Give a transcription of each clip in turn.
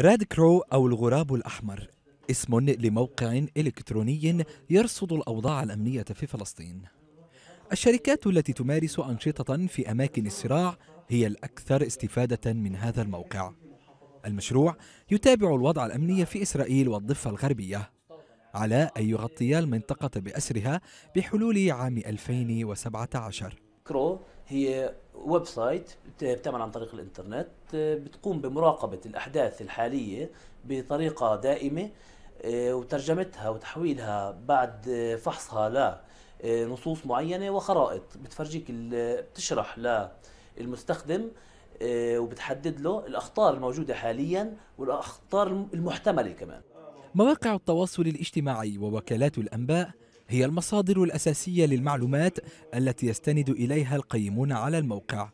راد كرو أو الغراب الأحمر اسم لموقع إلكتروني يرصد الأوضاع الأمنية في فلسطين الشركات التي تمارس أنشطة في أماكن الصراع هي الأكثر استفادة من هذا الموقع المشروع يتابع الوضع الأمني في إسرائيل والضفة الغربية على أن يغطيا المنطقة بأسرها بحلول عام 2017 هي ويب سايت بتعمل عن طريق الانترنت بتقوم بمراقبة الأحداث الحالية بطريقة دائمة آه، وترجمتها وتحويلها بعد فحصها لنصوص آه، معينة وخرائط بتفرجيك بتشرح للمستخدم آه، وبتحدد له الأخطار الموجودة حاليا والأخطار المحتملة كمان مواقع التواصل الاجتماعي ووكالات الأنباء هي المصادر الأساسية للمعلومات التي يستند إليها القيمون على الموقع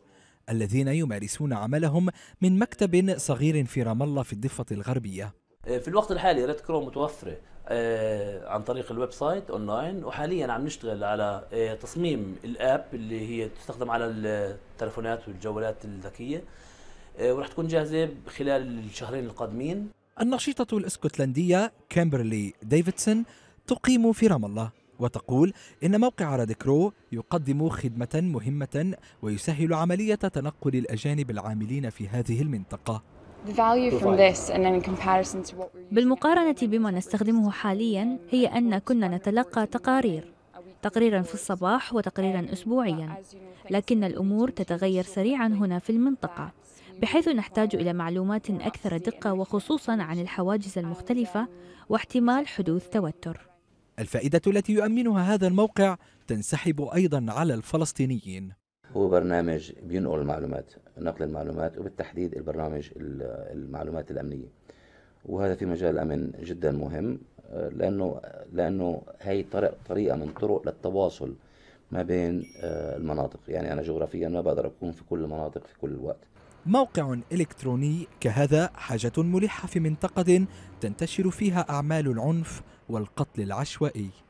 الذين يمارسون عملهم من مكتب صغير في رام الله في الضفة الغربية آه، في الوقت الحالي ريد كروم متوفرة آه، عن طريق الويب سايت اونلاين وحاليا عم نشتغل على آه، تصميم الاب اللي هي تستخدم على التلفونات والجوالات الذكيه ورح تكون جاهزه خلال الشهرين القادمين النشيطه الاسكتلنديه كامبرلي ديفيدسون تقيم في رام الله وتقول إن موقع راديكرو يقدم خدمة مهمة ويسهل عملية تنقل الأجانب العاملين في هذه المنطقة بالمقارنة بما نستخدمه حاليا هي أن كنا نتلقى تقارير تقريرا في الصباح وتقريرا أسبوعيا لكن الأمور تتغير سريعا هنا في المنطقة بحيث نحتاج إلى معلومات أكثر دقة وخصوصا عن الحواجز المختلفة واحتمال حدوث توتر الفائدة التي يؤمنها هذا الموقع تنسحب أيضا على الفلسطينيين هو برنامج بينقل المعلومات نقل المعلومات وبالتحديد البرنامج المعلومات الأمنية وهذا في مجال الأمن جدا مهم آه، لأنه لأنه هي طريقة من طرق للتواصل ما بين آه، المناطق يعني أنا جغرافيا ما بقدر أكون في كل المناطق في كل الوقت موقع إلكتروني كهذا حاجة ملحة في منطقة تنتشر فيها أعمال العنف والقتل العشوائي